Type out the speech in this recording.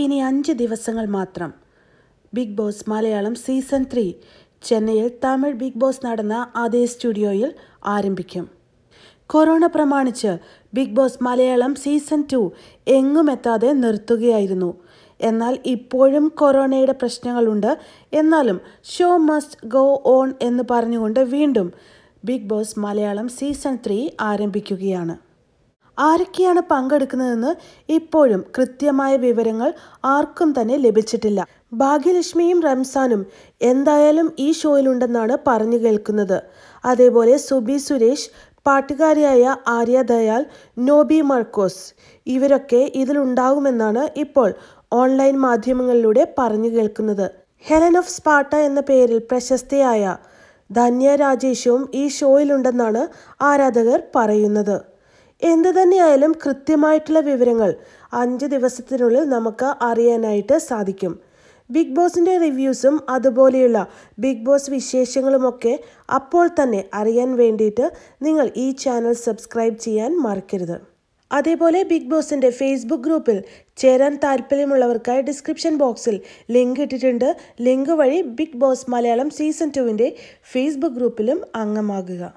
ഇനി അഞ്ച് ദിവസങ്ങൾ മാത്രം big boss Malayalam season three ചെന്നൈയിൽ തമിഴ് ബിഗ് ബോസ് നടന്ന അതേ സ്റ്റുഡിയോയിൽ ആരംഭിക്കും കൊറോണ പ്രമാണിച്ച് big boss Malayalam season two എങ്ങുമെത്താതെ നിർത്തുകയായിരുന്നു എന്നാൽ ഇപ്പോഴും കൊറോണയുടെ പ്രശ്നങ്ങളുണ്ട് എന്നാലും ഷോ മസ്റ്റ് ഗോ ഓൺ എന്ന് പറഞ്ഞുകൊണ്ട് വീണ്ടും big boss Malayalam season three ആരംഭിക്കുകയാണ് ആരൊക്കെയാണ് പങ്കെടുക്കുന്നതെന്ന് ഇപ്പോഴും കൃത്യമായ വിവരങ്ങൾ ആർക്കും തന്നെ ലഭിച്ചിട്ടില്ല ഭാഗ്യലക്ഷ്മിയും റംസാനും എന്തായാലും ഈ ഷോയിലുണ്ടെന്നാണ് പറഞ്ഞു കേൾക്കുന്നത് അതേപോലെ സുബി സുരേഷ് പാട്ടുകാരിയായ ആര്യ ദയാൽ നോബി മർക്കോസ് ഇവരൊക്കെ ഇതിലുണ്ടാകുമെന്നാണ് ഇപ്പോൾ ഓൺലൈൻ മാധ്യമങ്ങളിലൂടെ പറഞ്ഞു കേൾക്കുന്നത് ഹെലൻ ഓഫ് സ്പാട്ട എന്ന പേരിൽ പ്രശസ്തിയായ ധന്യ രാജേഷും ഈ ഷോയിലുണ്ടെന്നാണ് ആരാധകർ പറയുന്നത് എന്ത് തന്നെയായാലും കൃത്യമായിട്ടുള്ള വിവരങ്ങൾ അഞ്ച് ദിവസത്തിനുള്ളിൽ നമുക്ക് അറിയാനായിട്ട് സാധിക്കും ബിഗ് ബോസിൻ്റെ റിവ്യൂസും അതുപോലെയുള്ള ബിഗ് ബോസ് വിശേഷങ്ങളുമൊക്കെ അപ്പോൾ തന്നെ അറിയാൻ വേണ്ടിയിട്ട് നിങ്ങൾ ഈ ചാനൽ സബ്സ്ക്രൈബ് ചെയ്യാൻ മറക്കരുത് അതേപോലെ ബിഗ് ബോസിൻ്റെ ഫേസ്ബുക്ക് ഗ്രൂപ്പിൽ ചേരാൻ താല്പര്യമുള്ളവർക്കായി ഡിസ്ക്രിപ്ഷൻ ബോക്സിൽ ലിങ്ക് ഇട്ടിട്ടുണ്ട് ലിങ്ക് വഴി ബിഗ് ബോസ് മലയാളം സീസൺ ടുവിൻ്റെ ഫേസ്ബുക്ക് ഗ്രൂപ്പിലും അംഗമാകുക